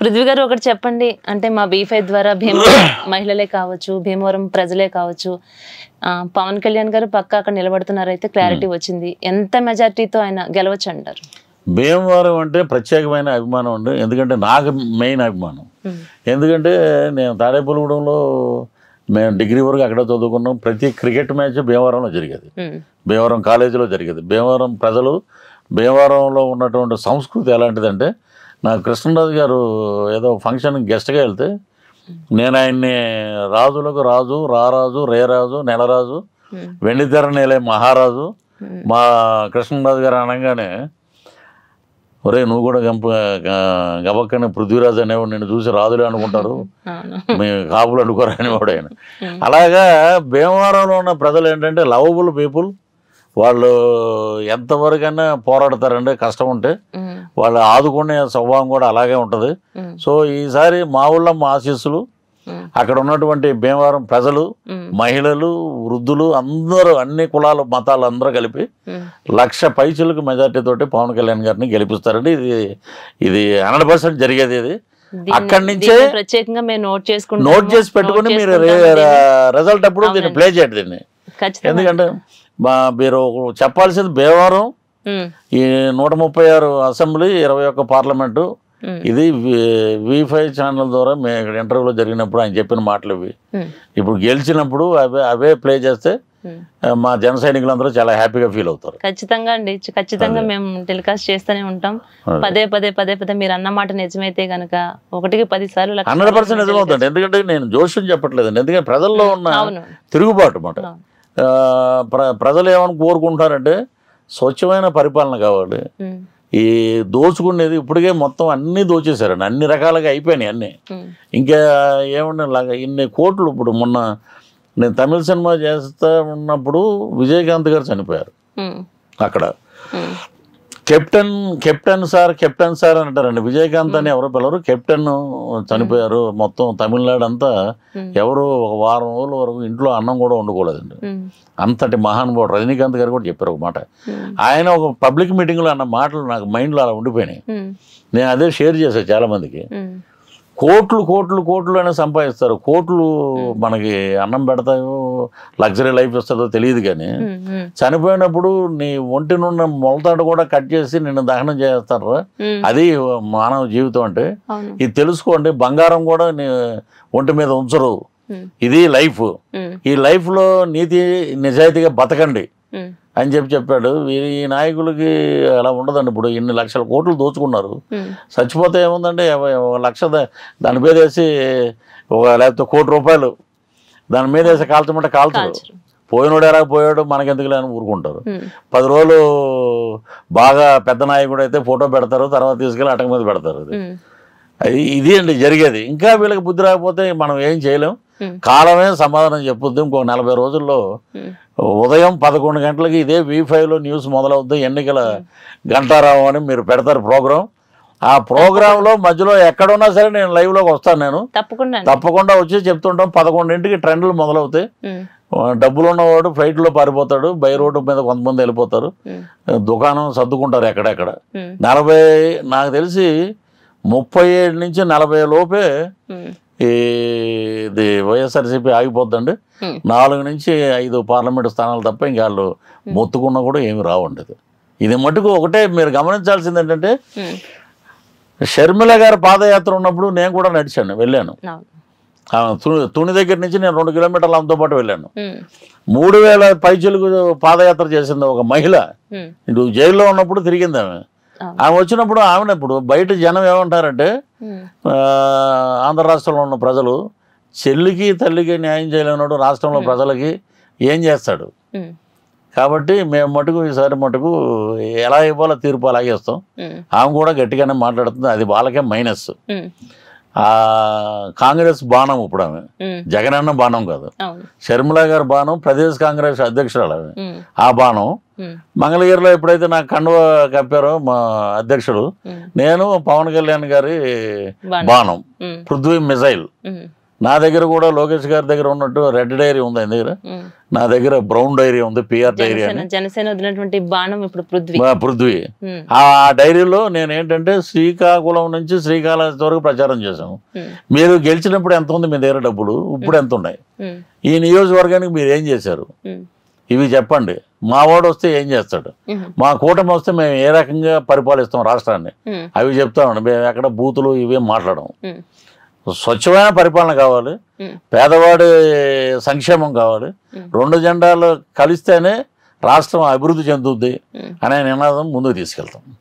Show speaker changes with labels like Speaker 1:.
Speaker 1: పృథ్వీ గారు ఒకటి చెప్పండి అంటే మా బీఫై ద్వారా భీమవరం మహిళలే కావచ్చు భీమవరం ప్రజలే కావచ్చు పవన్ కళ్యాణ్ గారు పక్క అక్కడ నిలబడుతున్నారైతే క్లారిటీ hmm. వచ్చింది ఎంత మెజార్టీతో ఆయన గెలవచ్చు అంటారు
Speaker 2: భీమవరం అంటే ప్రత్యేకమైన అభిమానం ఉంది ఎందుకంటే నాకు మెయిన్ అభిమానం hmm. ఎందుకంటే నేను తాడేపల్లిగూడెంలో మేము డిగ్రీ వరకు అక్కడ చదువుకున్నాం ప్రతి క్రికెట్ మ్యాచ్ భీమవరంలో జరిగేది hmm. భీమవరం కాలేజీలో జరిగేది భీమవరం ప్రజలు భీమవరంలో ఉన్నటువంటి సంస్కృతి ఎలాంటిదంటే నా కృష్ణరాజు గారు ఏదో ఫంక్షన్ గెస్ట్గా వెళ్తే నేను ఆయన్ని రాజులకు రాజు రారాజు రేరాజు నెలరాజు వెండితెర నేలే మహారాజు మా కృష్ణరాజు గారు అనగానే ఒరే నువ్వు కూడా గంప గబక్కనే పృథ్వీరాజు అనేవాడు నేను చూసి రాజులే అనుకుంటారు మేము కాపులు అనుకోరు అనేవాడు ఆయన అలాగా భీమవరంలో ఉన్న ప్రజలు ఏంటంటే లవబుల్ పీపుల్ వాళ్ళు ఎంతవరకైనా పోరాడతారండి కష్టం ఉంటే వాళ్ళు ఆదుకునే స్వభావం కూడా అలాగే ఉంటుంది సో ఈసారి మా ఊళ్ళమ్మ ఆశీస్సులు అక్కడ ఉన్నటువంటి భీమవరం ప్రజలు మహిళలు వృద్ధులు అందరూ అన్ని కులాలు మతాలు అందరూ కలిపి లక్ష పైచులకు తోటి పవన్ కళ్యాణ్ గారిని గెలిపిస్తారండి ఇది ఇది హండ్రెడ్ జరిగేది ఇది అక్కడి నుంచే
Speaker 1: ప్రత్యేకంగా నోట్ నోట్
Speaker 2: చేసి పెట్టుకుని మీరు రిజల్ట్ అప్పుడు దీన్ని ప్లే చేయండి దీన్ని ఎందుకంటే మీరు చెప్పాల్సింది భీమవరం ఈ నూట ముప్పై ఆరు అసెంబ్లీ ఇరవై ఒక్క పార్లమెంటు ఇది వి ఫైవ్ ఛానల్ ద్వారా మేము ఇక్కడ ఇంటర్వ్యూలో జరిగినప్పుడు ఆయన చెప్పిన మాటలు ఇవి ఇప్పుడు గెలిచినప్పుడు అవే అవే ప్లే చేస్తే మా జన సైనికులందరూ చాలా హ్యాపీగా ఫీల్ అవుతారు
Speaker 1: ఖచ్చితంగా అండి ఖచ్చితంగా మేము టెలికాస్ట్ చేస్తూనే ఉంటాం పదే పదే పదే పదే మీరు అన్న మాట నిజమైతే కనుక ఒకటికి పది సార్లు హండ్రెడ్ పర్సెంట్ నిజమవుతుంది
Speaker 2: ఎందుకంటే నేను జోష్యం చెప్పట్లేదు ఎందుకంటే ప్రజల్లో ఉన్న తిరుగుబాటు మాట ప్ర ప్రజలు ఏమని కోరుకుంటారంటే స్వచ్ఛమైన పరిపాలన కావాలి ఈ దోచుకునేది ఇప్పటికే మొత్తం అన్నీ దోచేశారండి అన్ని రకాలుగా అయిపోయినాయి అన్నీ ఇంకా ఏమన్నా ఇన్ని కోట్లు ఇప్పుడు మొన్న నేను తమిళ సినిమా చేస్తా ఉన్నప్పుడు విజయకాంత్ గారు చనిపోయారు అక్కడ captain captain sir captain sir అంటారండి విజయకాంత్ అని ఎవరో పిలవరు కెప్టెన్ చనిపోయారు మొత్తం తమిళనాడు అంతా ఎవరు ఒక వారం రోజుల వరకు ఇంట్లో అన్నం కూడా వండుకోలేదండి అంతటి మహానుభావుడు రజనీకాంత్ గారు కూడా చెప్పారు ఒక మాట ఆయన ఒక పబ్లిక్ మీటింగ్లో అన్న మాటలు నాకు మైండ్లో అలా ఉండిపోయినాయి నేను అదే షేర్ చేశాను చాలామందికి కోట్లు కోట్లు కోట్లు అనేది సంపాదిస్తారు కోట్లు మనకి అన్నం పెడతాయో లగ్జరీ లైఫ్ ఇస్తుందో తెలియదు కానీ చనిపోయినప్పుడు నీ ఒంటి నున్న మొలతాడు కూడా కట్ చేసి నిన్ను దహనం చేస్తారు అది మానవ జీవితం అంటే ఇది తెలుసుకోండి బంగారం కూడా నీ ఒంటి మీద ఉంచరు ఇది లైఫ్ ఈ లైఫ్లో నీతి నిజాయితీగా బతకండి అని చెప్పి చెప్పాడు వీరి ఈ నాయకులకి అలా ఉండదండి ఇప్పుడు ఇన్ని లక్షల కోట్లు దోచుకున్నారు చచ్చిపోతే ఏముందండి లక్ష దాని మీద వేసి ఒక లేకపోతే కోటి రూపాయలు దాని మీద వేసి కాల్చమంటే కాల్చరు పోయినోడు ఎలా పోయాడు మనకెందుకులే అని ఊరుకుంటారు పది రోజులు బాగా పెద్ద నాయకుడు అయితే ఫోటో పెడతారు తర్వాత తీసుకెళ్ళి అటక మీద పెడతారు అది ఇది అండి జరిగేది ఇంకా వీళ్ళకి బుద్ధి రాకపోతే మనం ఏం చేయలేం కాలమే సమాధానం చెప్పుద్ది ఇంకో నలభై రోజుల్లో ఉదయం పదకొండు గంటలకి ఇదే వీ ఫైవ్లో న్యూస్ మొదలవుద్ది ఎన్నికల గంటారావు అని మీరు పెడతారు ప్రోగ్రాం ఆ ప్రోగ్రాంలో మధ్యలో ఎక్కడున్నా సరే నేను లైవ్లోకి వస్తాను నేను తప్పకుండా తప్పకుండా వచ్చి చెప్తుంటాం పదకొండింటికి ట్రెండ్లు మొదలవుతాయి డబ్బులు ఉన్నవాడు ఫ్లైట్లో పారిపోతాడు బై రోడ్డు మీద కొంతమంది వెళ్ళిపోతారు దుకాణం సర్దుకుంటారు ఎక్కడెక్కడ నలభై నాకు తెలిసి ముప్పై ఏడు నుంచి నలభై లోపే ఇది వైఎస్ఆర్సీపీ ఆగిపోద్దండి నాలుగు నుంచి ఐదు పార్లమెంటు స్థానాలు తప్ప ఇంకా వాళ్ళు మొత్తుకున్నా కూడా ఏమి రావండి ఇది మటుకు ఒకటే మీరు గమనించాల్సింది ఏంటంటే షర్మిల గారి పాదయాత్ర ఉన్నప్పుడు నేను కూడా నడిచాను వెళ్ళాను తుని దగ్గర నుంచి నేను రెండు కిలోమీటర్ల ఆమెతో పాటు వెళ్ళాను మూడు వేల పైచులకు పాదయాత్ర చేసింది ఒక మహిళ ఇటు జైల్లో ఉన్నప్పుడు తిరిగింది ఆమె ఆమె వచ్చినప్పుడు ఆమెనప్పుడు బయట జనం ఏమంటారంటే ఆంధ్ర రాష్ట్రంలో ఉన్న ప్రజలు చెల్లికి తల్లికి న్యాయం చేయలేనప్పుడు రాష్ట్రంలో hmm. ప్రజలకి ఏం చేస్తాడు hmm. కాబట్టి మేము మటుకు ఈసారి మటుకు ఎలా ఇవ్వాలో తీర్పు అలాగే ఇస్తాం hmm. ఆమె కూడా గట్టిగానే మాట్లాడుతుంది అది వాళ్ళకే మైనస్ ఆ కాంగ్రెస్ బాణం ఇప్పుడు ఆమె జగన్ అన్న బాణం కాదు షర్మిల గారు బాణం ప్రదేశ్ కాంగ్రెస్ అధ్యక్షురాలు ఆమె ఆ బాణం మంగళగిరిలో ఎప్పుడైతే నాకు కండువ కప్పారో మా అధ్యక్షుడు నేను పవన్ కళ్యాణ్ గారి బాణం పృథ్వీ మిసైల్ నా దగ్గర కూడా లోకేష్ గారి దగ్గర ఉన్నట్టు రెడ్ డైరీ ఉంది ఆయన దగ్గర నా దగ్గర బ్రౌన్ డైరీ ఉంది పిఆర్ డైరీ జనసేన పృథ్వీ ఆ డైరీలో నేను ఏంటంటే శ్రీకాకుళం నుంచి శ్రీకాళహస్తి వరకు ప్రచారం చేశాము మీరు గెలిచినప్పుడు ఎంత ఉంది మీ దగ్గర డబ్బులు ఇప్పుడు ఎంత ఉన్నాయి ఈ నియోజకవర్గానికి మీరు ఏం చేశారు ఇవి చెప్పండి మా వాడు వస్తే ఏం చేస్తాడు మా కూటమి వస్తే మేము ఏ రకంగా పరిపాలిస్తాం రాష్ట్రాన్ని అవి చెప్తామండి మేము ఎక్కడ బూతులు ఇవేం మాట్లాడము స్వచ్ఛమైన పరిపాలన కావాలి పేదవాడి సంక్షేమం కావాలి రెండు జెండాలు కలిస్తేనే రాష్ట్రం అభివృద్ధి చెందుద్ది అనే నినాదం ముందుకు తీసుకెళ్తాం